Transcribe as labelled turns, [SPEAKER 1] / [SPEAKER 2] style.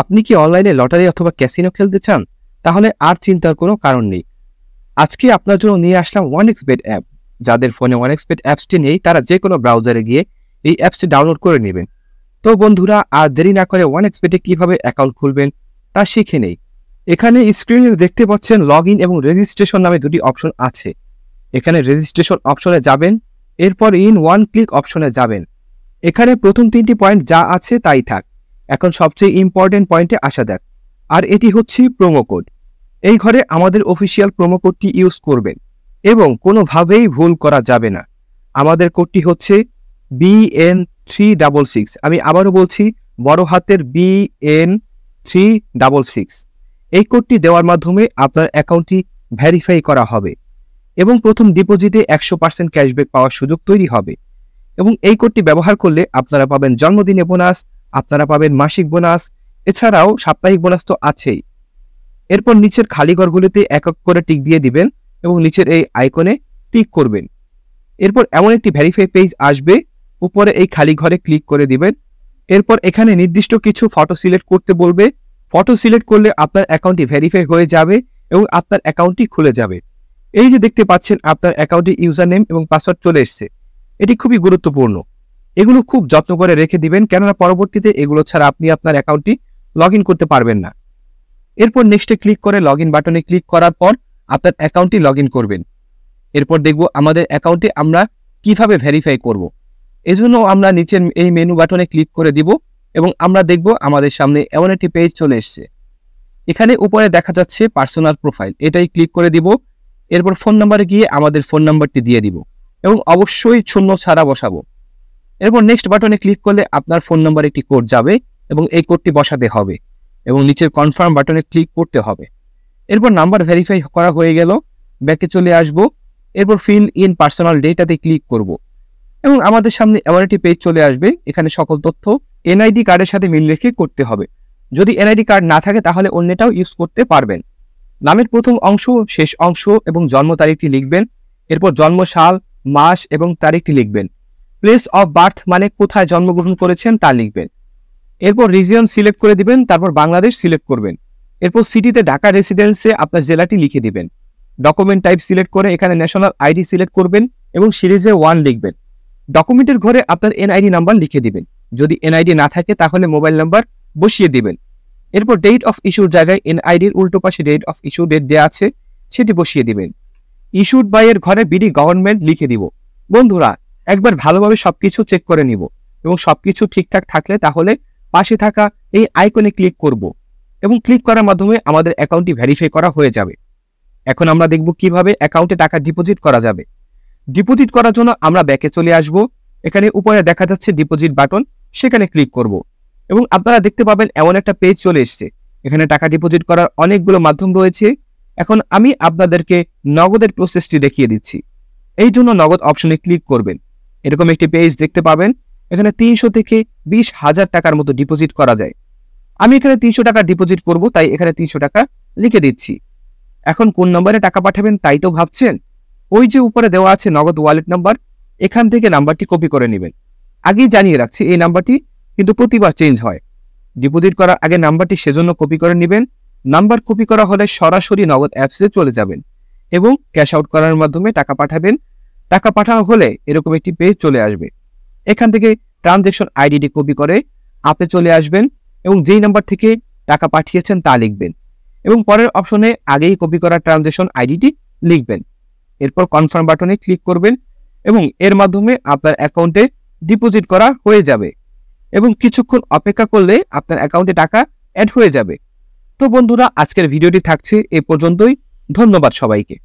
[SPEAKER 1] আপনি কি অনলাইনে লটারি অথবা ক্যাসিনো খেলতে চান তাহলে আর চিন্তার কোনো কারণ নেই আজকে আপনার জন্য নিয়ে আসলাম ওয়ান এক্স বেড অ্যাপ যাদের ফোনে ওয়ান এক্স বেড অ্যাপসটি নেই তারা যে কোনো ব্রাউজারে গিয়ে এই অ্যাপসটি ডাউনলোড করে নেবেন তো বন্ধুরা আর দেরি না করে ওয়ান এক্স বেডে কীভাবে অ্যাকাউন্ট খুলবেন তা শিখে নেই এখানে স্ক্রিনে দেখতে পাচ্ছেন লগ ইন এবং রেজিস্ট্রেশন নামে দুটি অপশন আছে এখানে রেজিস্ট্রেশন অপশনে যাবেন এরপর ইন ওয়ান ক্লিক অপশনে যাবেন এখানে প্রথম তিনটি পয়েন্ট যা আছে তাই থাক এখন সবচেয়ে ইম্পর্টেন্ট পয়েন্টে আসা যাক আর এটি হচ্ছে প্রোমো কোড এই ঘরে আমাদের অফিসিয়াল প্রোমো কোডটি ইউজ করবেন এবং কোনোভাবেই ভুল করা যাবে না আমাদের কোডটি হচ্ছে বিএন থ্রি ডাবল সিক্স আমি আবারও বলছি বড় হাতের বিএন থ্রি ডাবল সিক্স এই কোডটি দেওয়ার মাধ্যমে আপনার অ্যাকাউন্টটি ভ্যারিফাই করা হবে এবং প্রথম ডিপোজিটে একশো পার্সেন্ট ক্যাশব্যাক পাওয়ার সুযোগ তৈরি হবে এবং এই কোডটি ব্যবহার করলে আপনারা পাবেন জন্মদিনে বোনাস আপনারা পাবেন মাসিক বোনাস এছাড়াও সাপ্তাহিক বোনাস তো আছেই এরপর নিচের খালি ঘরগুলিতে এক এক করে টিক দিয়ে দিবেন এবং নিচের এই আইকনে টিক করবেন এরপর এমন একটি ভেরিফাই পেজ আসবে উপরে এই খালি ঘরে ক্লিক করে দিবেন এরপর এখানে নির্দিষ্ট কিছু ফটো সিলেক্ট করতে বলবে ফটো সিলেক্ট করলে আপনার অ্যাকাউন্টটি ভেরিফাই হয়ে যাবে এবং আপনার অ্যাকাউন্টটি খুলে যাবে এই যে দেখতে পাচ্ছেন আপনার অ্যাকাউন্টে ইউজার নেম এবং পাসওয়ার্ড চলে এসছে এটি খুবই গুরুত্বপূর্ণ এগুলো খুব যত্ন করে রেখে দিবেন কেননা পরবর্তীতে এগুলো ছাড়া আপনি আপনার অ্যাকাউন্টটি লগ করতে পারবেন না এরপর নেক্সটে ক্লিক করে লগ বাটনে ক্লিক করার পর আপনার অ্যাকাউন্টটি লগ করবেন এরপর দেখব আমাদের অ্যাকাউন্টে আমরা কিভাবে ভেরিফাই করব। এজন্য আমরা নিচের এই মেনু বাটনে ক্লিক করে দিব এবং আমরা দেখব আমাদের সামনে এমন একটি পেজ চলে এসছে এখানে উপরে দেখা যাচ্ছে পার্সোনাল প্রোফাইল এটাই ক্লিক করে দিব এরপর ফোন নাম্বারে গিয়ে আমাদের ফোন নাম্বারটি দিয়ে দিব এবং অবশ্যই শূন্য ছাড়া বসাবো এরপর নেক্সট বাটনে ক্লিক করলে আপনার ফোন নম্বর একটি কোড যাবে এবং এই কোডটি বসাতে হবে এবং নিচের কনফার্ম বাটনে ক্লিক করতে হবে এরপর নাম্বার ভেরিফাই করা হয়ে গেল ব্যাকে চলে আসব এরপর ফিল ইন পার্সোনাল ডেটাতে ক্লিক করব এবং আমাদের সামনে এমন একটি পেজ চলে আসবে এখানে সকল তথ্য এনআইডি কার্ডের সাথে মিল রেখে করতে হবে যদি এনআইডি কার্ড না থাকে তাহলে অন্যটাও ইউজ করতে পারবেন নামের প্রথম অংশ শেষ অংশ এবং জন্ম তারিখটি লিখবেন এরপর জন্ম সাল মাস এবং তারিখটি লিখবেন প্লেস অফ বার্থ মানে কোথায় জন্মগ্রহণ করেছেন তা লিখবেন এরপর রিজিয়ন সিলেক্ট করে দিবেন তারপর বাংলাদেশ সিলেক্ট করবেন এরপর সিটিতে ঢাকা রেসিডেন্সে আপনার জেলাটি লিখে দিবেন ডকুমেন্ট টাইপ সিলেক্ট করে এখানে ন্যাশনাল আইডি সিলেক্ট করবেন এবং সিরিজে ওয়ান লিখবেন ডকুমেন্টের ঘরে আপনার এনআইডি নাম্বার লিখে দিবেন যদি এনআইডি না থাকে তাহলে মোবাইল নাম্বার বসিয়ে দিবেন এরপর ডেট অফ ইস্যুর জায়গায় এনআইডির উল্টো পাশে ডেট অফ ইস্যু ডেট দেওয়া আছে সেটি বসিয়ে দিবেন ইস্যুড বাই এর ঘরে বিডি গভর্নমেন্ট লিখে দিব বন্ধুরা একবার ভালোভাবে সবকিছু চেক করে নিব এবং সবকিছু ঠিকঠাক থাকলে তাহলে পাশে থাকা এই আইকনে ক্লিক করব এবং ক্লিক করার মাধ্যমে আমাদের অ্যাকাউন্টটি ভেরিফাই করা হয়ে যাবে এখন আমরা দেখব কিভাবে অ্যাকাউন্টে টাকা ডিপোজিট করা যাবে ডিপোজিট করার জন্য আমরা ব্যাকে চলে আসব এখানে উপরে দেখা যাচ্ছে ডিপোজিট বাটন সেখানে ক্লিক করব এবং আপনারা দেখতে পাবেন এমন একটা পেজ চলে এসছে এখানে টাকা ডিপোজিট করার অনেকগুলো মাধ্যম রয়েছে এখন আমি আপনাদেরকে নগদের প্রসেসটি দেখিয়ে দিচ্ছি এই জন্য নগদ অপশনে ক্লিক করবেন এরকম একটি পেজ দেখতে পাবেন এখানে তিনশো থেকে বিশ হাজার টাকার মতো ডিপোজিট করা যায় আমি এখানে তিনশো টাকা ডিপোজিট করব তাই এখানে তিনশো টাকা লিখে দিচ্ছি এখন কোন নম্বরে টাকা পাঠাবেন তাই তো ভাবছেন ওই যে উপরে দেওয়া আছে নগদ ওয়ালেট নাম্বার এখান থেকে নাম্বারটি কপি করে নেবেন আগেই জানিয়ে রাখছি এই নাম্বারটি কিন্তু প্রতিবার চেঞ্জ হয় ডিপোজিট করার আগে নাম্বারটি সেজন্য কপি করে নেবেন নাম্বার কপি করা হলে সরাসরি নগদ অ্যাপসে চলে যাবেন এবং ক্যাশ আউট করার মাধ্যমে টাকা পাঠাবেন টাকা পাঠানো হলে এরকম একটি পেজ চলে আসবে এখান থেকে ট্রানজেকশন আইডিটি কপি করে আপনি চলে আসবেন এবং যেই নাম্বার থেকে টাকা পাঠিয়েছেন তা লিখবেন এবং পরের অপশনে আগেই কপি করা ট্রানজেকশন আইডিটি লিখবেন এরপর কনফার্ম বাটনে ক্লিক করবেন এবং এর মাধ্যমে আপনার অ্যাকাউন্টে ডিপোজিট করা হয়ে যাবে এবং কিছুক্ষণ অপেক্ষা করলে আপনার অ্যাকাউন্টে টাকা অ্যাড হয়ে যাবে তো বন্ধুরা আজকের ভিডিওটি থাকছে এ পর্যন্তই ধন্যবাদ সবাইকে